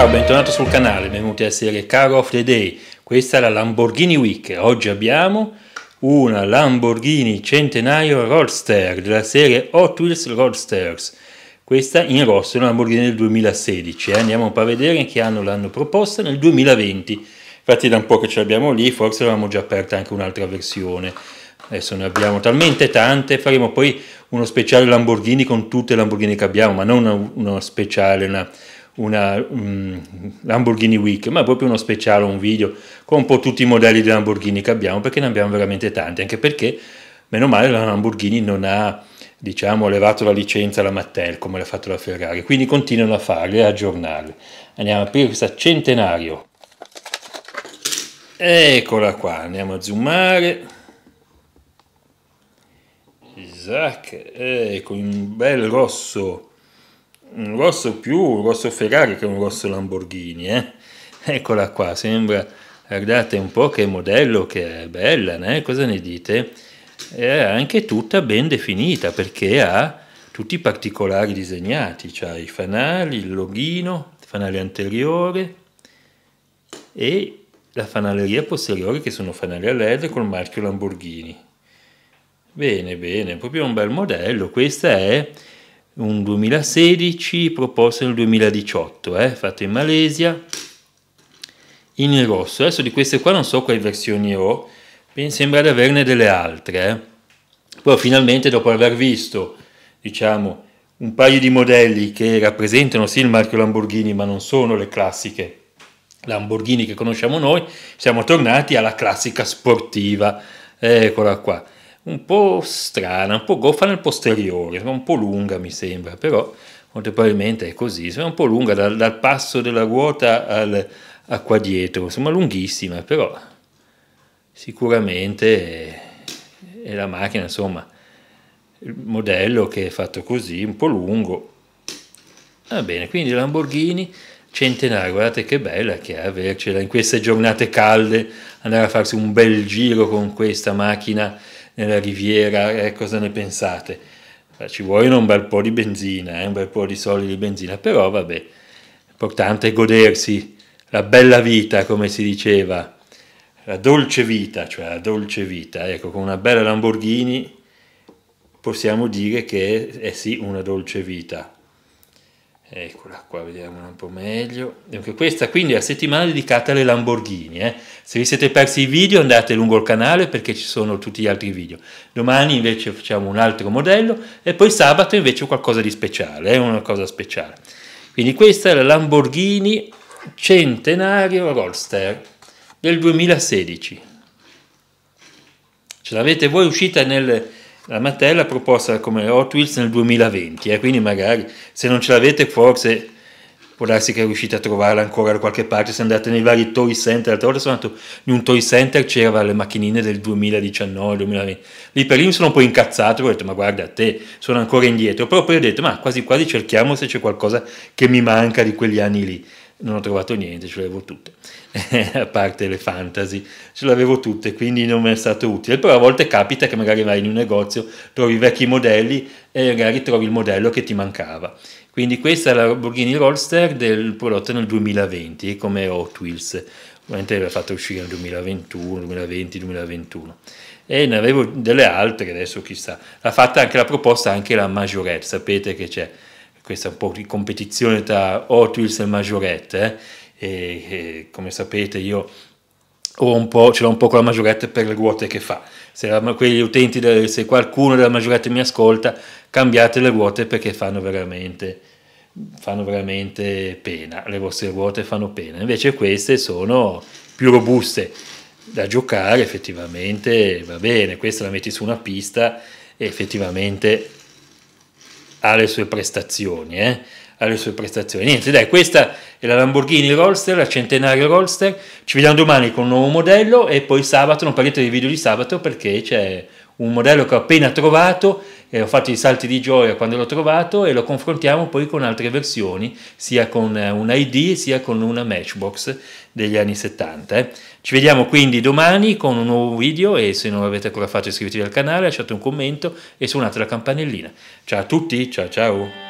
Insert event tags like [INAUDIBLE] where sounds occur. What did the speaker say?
Ciao, bentornato sul canale, benvenuti a serie Car of the Day. Questa è la Lamborghini Week. Oggi abbiamo una Lamborghini Centenario Roadster della serie Hot Wheels Roadsters. Questa in rosso è una Lamborghini del 2016. Eh. Andiamo un po' a vedere in che anno l'hanno proposta nel 2020. Infatti da un po' che ce l'abbiamo lì, forse avevamo già aperta anche un'altra versione. Adesso ne abbiamo talmente tante, faremo poi uno speciale Lamborghini con tutte le Lamborghini che abbiamo, ma non uno speciale, una una um, Lamborghini Week, ma proprio uno speciale, un video con un po' tutti i modelli di Lamborghini che abbiamo, perché ne abbiamo veramente tanti, anche perché meno male la Lamborghini non ha diciamo, levato la licenza alla Mattel come l'ha fatto la Ferrari, quindi continuano a farle e aggiornarle. Andiamo a aprire questa centenario. Eccola qua, andiamo a zoomare. Isaac, ecco, un bel rosso un rosso più un rosso Ferrari che un rosso Lamborghini eh? eccola qua sembra guardate un po' che modello che è bella né? Eh, cosa ne dite è anche tutta ben definita perché ha tutti i particolari disegnati cioè i fanali il loghino il fanale anteriore e la fanaleria posteriore che sono fanali a led col marchio Lamborghini bene bene proprio un bel modello questa è un 2016, proposto nel 2018, eh, fatto in Malesia, in rosso. Adesso di queste qua non so quali versioni ho, mi sembra di averne delle altre. Eh. Poi finalmente dopo aver visto, diciamo, un paio di modelli che rappresentano sì il marchio Lamborghini, ma non sono le classiche Lamborghini che conosciamo noi, siamo tornati alla classica sportiva, eccola qua un po' strana, un po' goffa nel posteriore, un po' lunga mi sembra, però molto probabilmente è così, sembra un po' lunga dal, dal passo della ruota al, a qua dietro, insomma lunghissima, però sicuramente è, è la macchina, insomma, il modello che è fatto così, un po' lungo. Va bene, quindi Lamborghini centenario, guardate che bella che è avercela in queste giornate calde, andare a farsi un bel giro con questa macchina nella riviera, eh, cosa ne pensate? Ci vogliono un bel po' di benzina, eh, un bel po' di soldi di benzina, però vabbè, l'importante è godersi la bella vita, come si diceva, la dolce vita, cioè la dolce vita, ecco, con una bella Lamborghini possiamo dire che è sì una dolce vita. Eccola qua, vediamo un po' meglio. Dunque, questa quindi è la settimana dedicata alle Lamborghini. Eh? Se vi siete persi i video andate lungo il canale perché ci sono tutti gli altri video. Domani invece facciamo un altro modello e poi sabato invece qualcosa di speciale, eh? una cosa speciale. Quindi questa è la Lamborghini Centenario Roadster del 2016. Ce l'avete voi uscita nel la Mattel l'ha proposta come Hot Wheels nel 2020, eh, quindi magari se non ce l'avete forse può darsi che riuscite a trovarla ancora da qualche parte, se andate nei vari toy center, l'altra volta sono andato in un toy center, c'erano le macchinine del 2019-2020, lì per lì mi sono un po' incazzato, ho detto ma guarda te, sono ancora indietro, però poi ho detto ma quasi quasi cerchiamo se c'è qualcosa che mi manca di quegli anni lì, non ho trovato niente, ce l'avevo tutte, [LAUGHS] a parte le fantasy, ce l'avevo tutte, quindi non mi è stato utile, però a volte capita che magari vai in un negozio, trovi vecchi modelli e magari trovi il modello che ti mancava. Quindi questa è la Lamborghini Roadster del prodotto nel 2020 come Hot Wheels, ovviamente l'ha fatta uscire nel 2021, 2020, 2021 e ne avevo delle altre adesso chissà, l'ha fatta anche la proposta anche la Majorette, sapete che c'è questa è un po' di competizione tra Hot Wheels e Majorette, eh? e, e, come sapete io ce l'ho un po' con la Majorette per le ruote che fa, se, la, del, se qualcuno della Majorette mi ascolta cambiate le ruote perché fanno veramente fanno veramente pena, le vostre ruote fanno pena, invece queste sono più robuste da giocare, effettivamente va bene, questa la metti su una pista e effettivamente alle sue prestazioni, eh? alle sue prestazioni. Niente, dai, questa è la Lamborghini Rollster, la centenario Rollster. Ci vediamo domani con un nuovo modello e poi sabato, non parlate dei video di sabato perché c'è un modello che ho appena trovato eh, ho fatto i salti di gioia quando l'ho trovato e lo confrontiamo poi con altre versioni, sia con eh, un ID sia con una Matchbox degli anni 70. Eh. Ci vediamo quindi domani con un nuovo video e se non l'avete ancora fatto iscrivetevi al canale, lasciate un commento e suonate la campanellina. Ciao a tutti, ciao ciao!